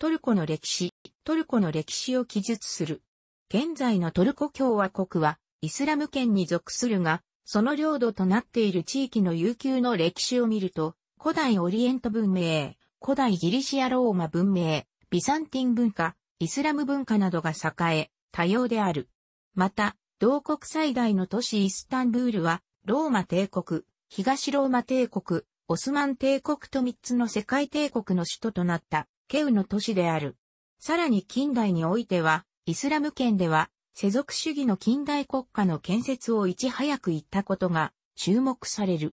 トルコの歴史、トルコの歴史を記述する。現在のトルコ共和国は、イスラム圏に属するが、その領土となっている地域の悠久の歴史を見ると、古代オリエント文明、古代ギリシアローマ文明、ビザンティン文化、イスラム文化などが栄え、多様である。また、同国最大の都市イスタンブールは、ローマ帝国、東ローマ帝国、オスマン帝国と3つの世界帝国の首都となった。ケウの都市である。さらに近代においては、イスラム圏では、世俗主義の近代国家の建設をいち早く言ったことが注目される。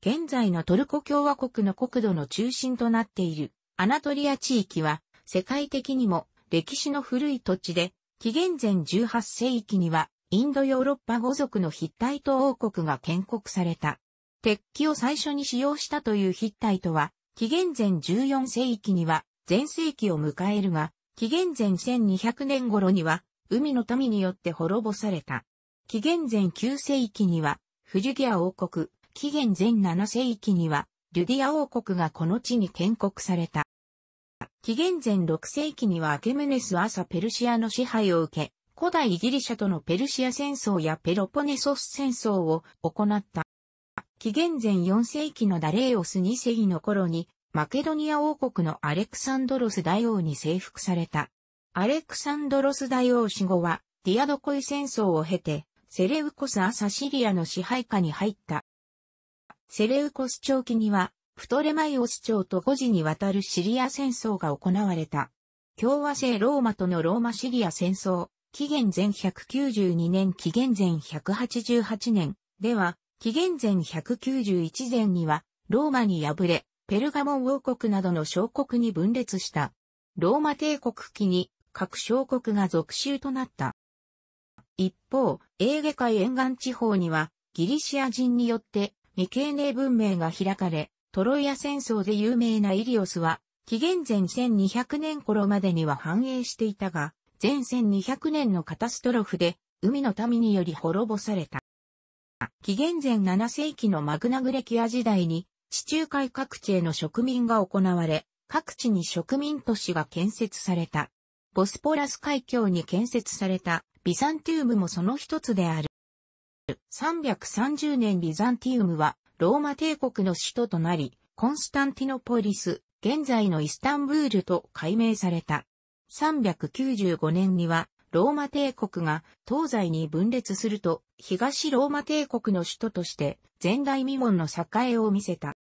現在のトルコ共和国の国土の中心となっているアナトリア地域は世界的にも歴史の古い土地で、紀元前18世紀にはインドヨーロッパ語族のヒッタイト王国が建国された。鉄器を最初に使用したというヒッタイトは紀元前14世紀には前世紀を迎えるが、紀元前1200年頃には海の民によって滅ぼされた。紀元前9世紀にはフジュギア王国、紀元前7世紀にはリュディア王国がこの地に建国された。紀元前6世紀にはアケメネス朝ペルシアの支配を受け、古代ギリシャとのペルシア戦争やペロポネソス戦争を行った。紀元前4世紀のダレーオス2世紀の頃に、マケドニア王国のアレクサンドロス大王に征服された。アレクサンドロス大王死後は、ディアドコイ戦争を経て、セレウコス・アサシリアの支配下に入った。セレウコス長期には、プトレマイオス朝と5時にわたるシリア戦争が行われた。共和制ローマとのローマシリア戦争、紀元前192年紀元前188年では、紀元前191前には、ローマに敗れ、ペルガモン王国などの小国に分裂した。ローマ帝国期に各小国が属州となった。一方、エーゲ海沿岸地方には、ギリシア人によって未経年文明が開かれ、トロイア戦争で有名なイリオスは、紀元前1200年頃までには繁栄していたが、前1200年のカタストロフで、海の民により滅ぼされた。紀元前7世紀のマグナグレキア時代に、地中海各地への植民が行われ、各地に植民都市が建設された。ボスポラス海峡に建設されたビザンティウムもその一つである。330年ビザンティウムはローマ帝国の首都となり、コンスタンティノポリス、現在のイスタンブールと改名された。395年にはローマ帝国が東西に分裂すると、東ローマ帝国の首都として、前代未聞の栄えを見せた。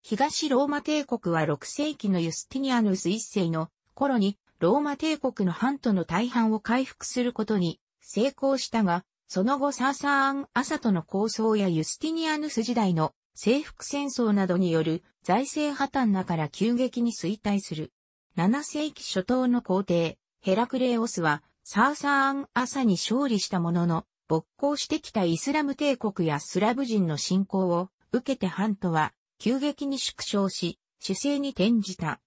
東ローマ帝国は6世紀のユスティニアヌス1世の頃に、ローマ帝国の半島の大半を回復することに成功したが、その後サーサーアン・アサとの構想やユスティニアヌス時代の征服戦争などによる財政破綻なから急激に衰退する。7世紀初頭の皇帝、ヘラクレオスはサーサーン朝に勝利したものの、勃興してきたイスラム帝国やスラブ人の侵攻を受けてハントは急激に縮小し、主勢に転じた。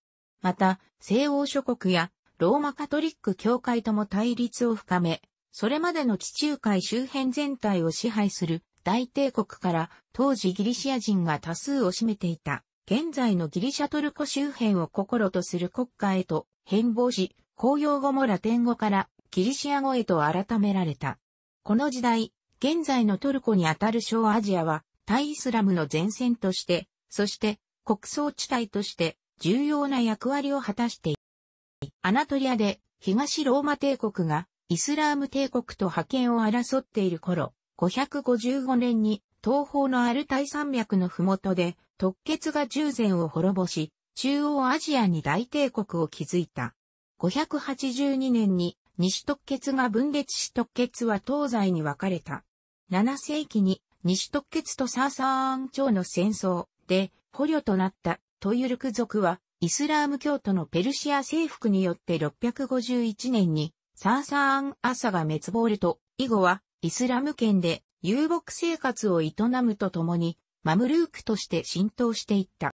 また、西欧諸国やローマカトリック教会とも対立を深め、それまでの地中海周辺全体を支配する大帝国から当時ギリシア人が多数を占めていた現在のギリシャトルコ周辺を心とする国家へと変貌し、公用語もラテン語からキリシア語へと改められた。この時代、現在のトルコにあたる小アジアは、対イスラムの前線として、そして国葬地帯として重要な役割を果たしている。アナトリアで東ローマ帝国がイスラーム帝国と覇権を争っている頃、555年に東方のアルタイ山脈の麓で突血が従前を滅ぼし、中央アジアに大帝国を築いた。582年に西特決が分裂し特決は東西に分かれた。7世紀に西特決とサーサーアン朝の戦争で捕虜となったトユルク族はイスラーム教徒のペルシア征服によって651年にサーサーアン朝が滅亡ると以後はイスラム圏で遊牧生活を営むとともにマムルークとして浸透していった。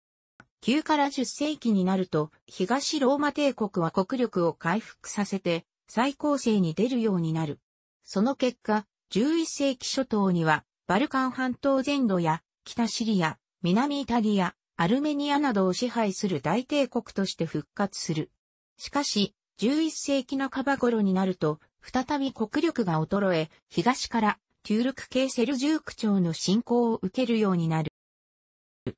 9から10世紀になると、東ローマ帝国は国力を回復させて、再構成に出るようになる。その結果、11世紀初頭には、バルカン半島全土や、北シリア、南イタリア、アルメニアなどを支配する大帝国として復活する。しかし、11世紀半ば頃になると、再び国力が衰え、東から、テュールク系セルジューク朝の侵攻を受けるようになる。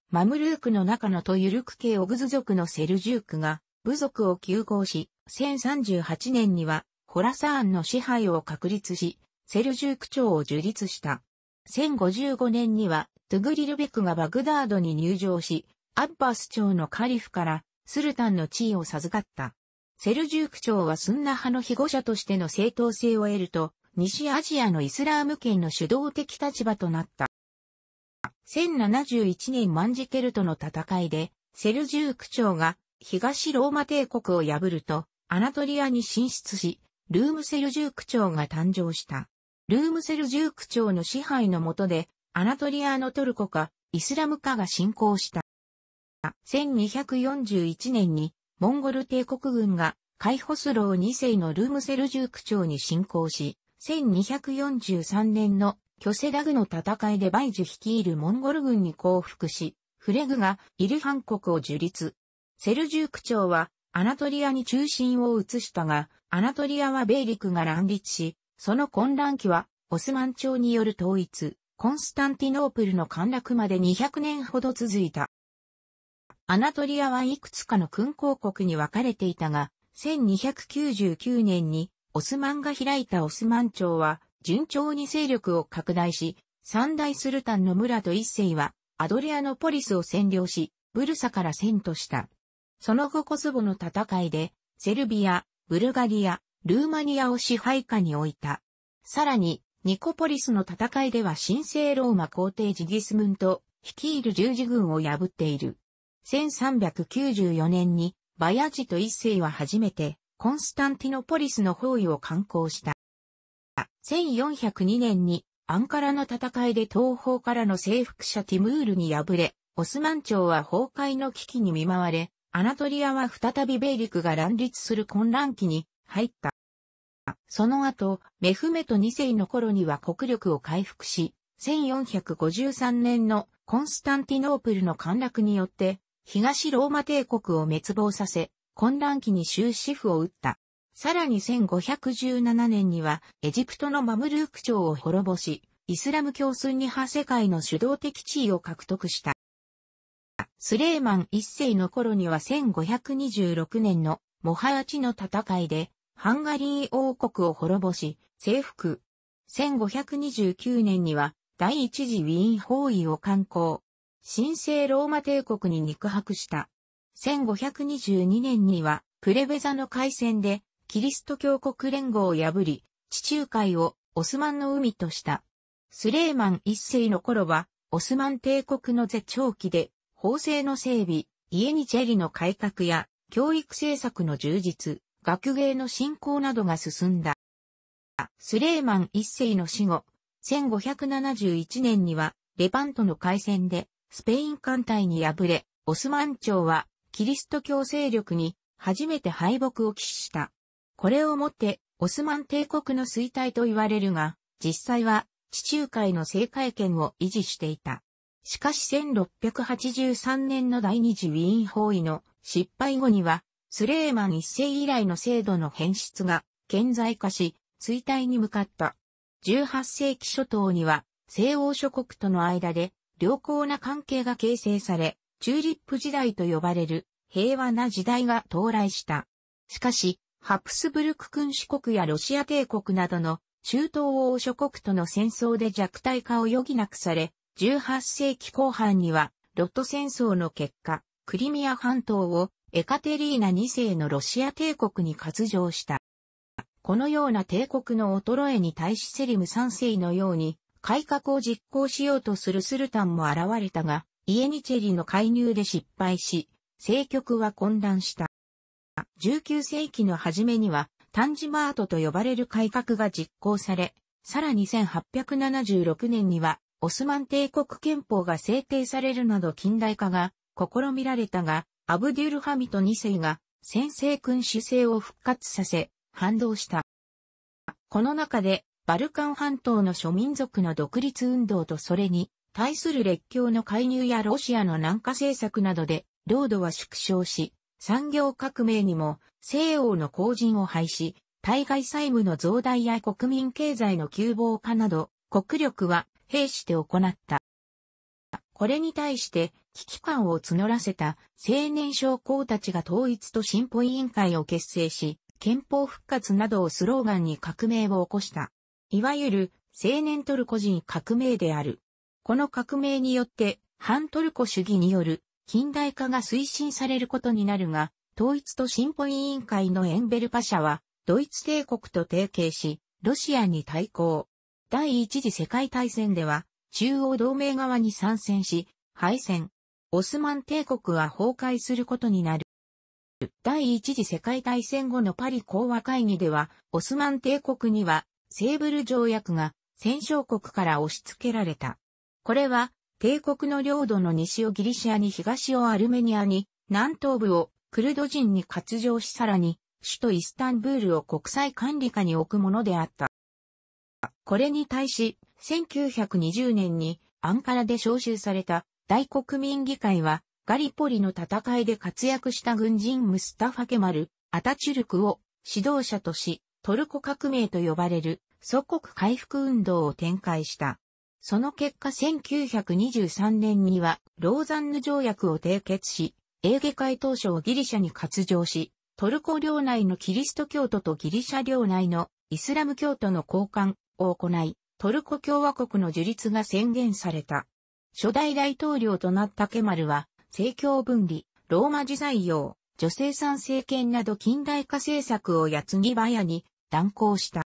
マムルークの中のとゆるく系オグズ族のセルジュークが、部族を休合し、1038年には、ホラサーンの支配を確立し、セルジューク朝を樹立した。1055年には、トゥグリルベクがバグダードに入場し、アッバス朝のカリフからスルタンの地位を授かった。セルジューク朝はスンナ派の被護者としての正当性を得ると、西アジアのイスラーム圏の主導的立場となった。1071年ンジケルトの戦いで、セルジューク朝が東ローマ帝国を破ると、アナトリアに進出し、ルームセルジューク朝が誕生した。ルームセルジューク朝の支配の下で、アナトリアのトルコか、イスラム化が進行した。1241年に、モンゴル帝国軍が、カイホスロー2世のルームセルジューク朝に侵攻し、1243年の巨セダグの戦いでバイジュ率いるモンゴル軍に降伏し、フレグがイルハン国を樹立。セルジューク朝はアナトリアに中心を移したが、アナトリアはベイリクが乱立し、その混乱期はオスマン朝による統一、コンスタンティノープルの陥落まで200年ほど続いた。アナトリアはいくつかの勲公国に分かれていたが、1299年にオスマンが開いたオスマン朝は順調に勢力を拡大し、三大スルタンの村と一世は、アドリアノポリスを占領し、ブルサから戦とした。その後コスボの戦いで、セルビア、ブルガリア、ルーマニアを支配下に置いた。さらに、ニコポリスの戦いでは神聖ローマ皇帝ジギスムント、率いる十字軍を破っている。1394年に、バヤジと一世は初めて、コンスタンティノポリスの包囲を観光した。1402年にアンカラの戦いで東方からの征服者ティムールに敗れ、オスマン朝は崩壊の危機に見舞われ、アナトリアは再び米陸が乱立する混乱期に入った。その後、メフメト2世の頃には国力を回復し、1453年のコンスタンティノープルの陥落によって、東ローマ帝国を滅亡させ、混乱期に終止符を打った。さらに1517年には、エジプトのマムルーク朝を滅ぼし、イスラム教スンニ派世界の主導的地位を獲得した。スレーマン一世の頃には1526年のモハやチの戦いで、ハンガリー王国を滅ぼし、征服。1529年には、第一次ウィーン包囲を刊行。神聖ローマ帝国に肉薄した。1522年には、プレベザの海戦でキリスト教国連合を破り、地中海をオスマンの海とした。スレーマン一世の頃は、オスマン帝国の絶頂期で、法制の整備、家にチェリの改革や、教育政策の充実、学芸の振興などが進んだ。スレーマン一世の死後、1571年には、レバントの海戦で、スペイン艦隊に敗れ、オスマン朝は、キリスト教勢力に、初めて敗北を喫した。これをもって、オスマン帝国の衰退と言われるが、実際は、地中海の政界権を維持していた。しかし1683年の第二次ウィーン包囲の失敗後には、スレーマン一世以来の制度の変質が顕在化し、衰退に向かった。18世紀初頭には、西欧諸国との間で良好な関係が形成され、チューリップ時代と呼ばれる平和な時代が到来した。しかし、ハプスブルク君主国やロシア帝国などの中東欧諸国との戦争で弱体化を余儀なくされ、18世紀後半には、ロット戦争の結果、クリミア半島をエカテリーナ2世のロシア帝国に割譲した。このような帝国の衰えに対しセリム3世のように、改革を実行しようとするスルタンも現れたが、イエニチェリの介入で失敗し、政局は混乱した。が19世紀の初めにはタンジマートと呼ばれる改革が実行され、さらに1876年にはオスマン帝国憲法が制定されるなど近代化が試みられたが、アブデュルハミト2世が先制君主制を復活させ、反動した。この中で、バルカン半島の諸民族の独立運動とそれに対する列強の介入やロシアの南下政策などで、領土は縮小し、産業革命にも西欧の後人を廃し、対外債務の増大や国民経済の急防化など、国力は兵して行った。これに対して危機感を募らせた青年将校たちが統一と進歩委員会を結成し、憲法復活などをスローガンに革命を起こした。いわゆる青年トルコ人革命である。この革命によって反トルコ主義による近代化が推進されることになるが、統一と進歩委員会のエンベルパ社は、ドイツ帝国と提携し、ロシアに対抗。第一次世界大戦では、中央同盟側に参戦し、敗戦。オスマン帝国は崩壊することになる。第一次世界大戦後のパリ講和会議では、オスマン帝国には、セーブル条約が戦勝国から押し付けられた。これは、帝国の領土の西をギリシアに東をアルメニアに、南東部をクルド人に割譲しさらに、首都イスタンブールを国際管理下に置くものであった。これに対し、1920年にアンカラで招集された大国民議会は、ガリポリの戦いで活躍した軍人ムスタファケマル、アタチュルクを指導者とし、トルコ革命と呼ばれる祖国回復運動を展開した。その結果1923年には、ローザンヌ条約を締結し、エーゲ海当初をギリシャに割譲し、トルコ領内のキリスト教徒とギリシャ領内のイスラム教徒の交換を行い、トルコ共和国の樹立が宣言された。初代大統領となったケマルは、政教分離、ローマ時代用、女性参政権など近代化政策をやつぎ早に断行した。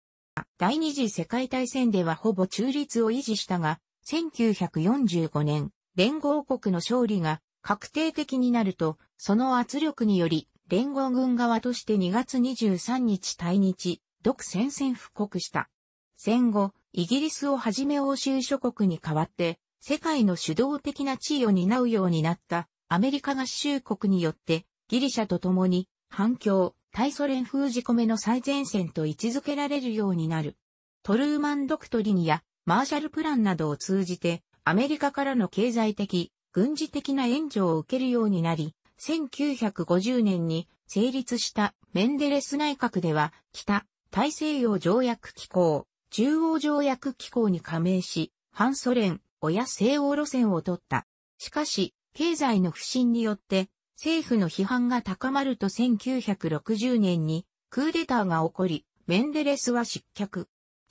第二次世界大戦ではほぼ中立を維持したが、1945年、連合国の勝利が確定的になると、その圧力により、連合軍側として2月23日対日、独戦線布告した。戦後、イギリスをはじめ欧州諸国に代わって、世界の主導的な地位を担うようになったアメリカ合衆国によってギリシャと共に反共、対ソ連封じ込めの最前線と位置づけられるようになる。トルーマン・ドクトリニやマーシャル・プランなどを通じて、アメリカからの経済的、軍事的な援助を受けるようになり、1950年に成立したメンデレス内閣では、北、大西洋条約機構、中央条約機構に加盟し、反ソ連、親西欧路線を取った。しかし、経済の不振によって、政府の批判が高まると1960年にクーデターが起こり、メンデレスは失脚、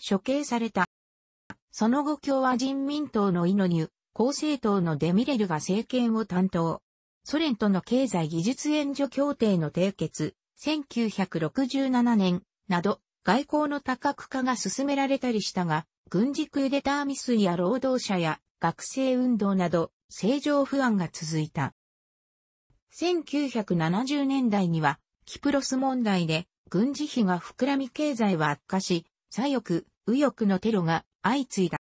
処刑された。その後共和人民党のイノニュ、公政党のデミレルが政権を担当。ソ連との経済技術援助協定の締結、1967年など外交の多角化が進められたりしたが、軍事クーデター未遂や労働者や学生運動など、政情不安が続いた。1970年代には、キプロス問題で、軍事費が膨らみ経済は悪化し、左翼、右翼のテロが相次いだ。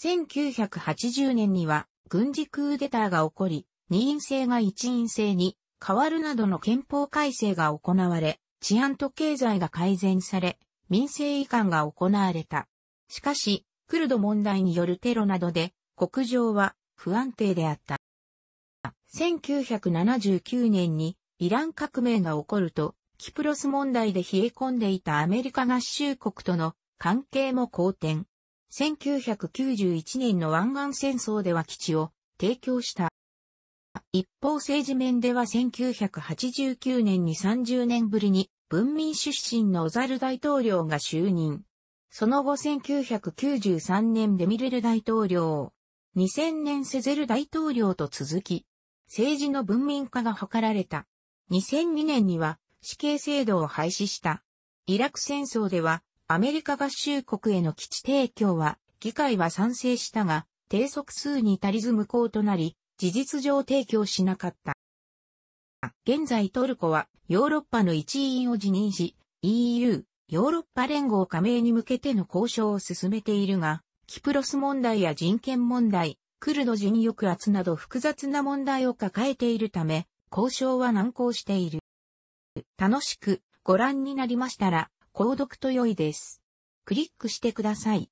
1980年には、軍事クーデターが起こり、二院制が一院制に変わるなどの憲法改正が行われ、治安と経済が改善され、民政移管が行われた。しかし、クルド問題によるテロなどで、国情は不安定であった。1979年にイラン革命が起こると、キプロス問題で冷え込んでいたアメリカ合衆国との関係も好転。1991年の湾岸戦争では基地を提供した。一方政治面では1989年に30年ぶりに文民出身のオザル大統領が就任。その後1993年デミレル大統領、2000年セゼル大統領と続き、政治の文民化が図られた。2002年には死刑制度を廃止した。イラク戦争ではアメリカ合衆国への基地提供は議会は賛成したが、低速数に足りず無効となり、事実上提供しなかった。現在トルコはヨーロッパの一員を辞任し、EU、ヨーロッパ連合加盟に向けての交渉を進めているが、キプロス問題や人権問題、クルド人抑圧など複雑な問題を抱えているため、交渉は難航している。楽しくご覧になりましたら、購読と良いです。クリックしてください。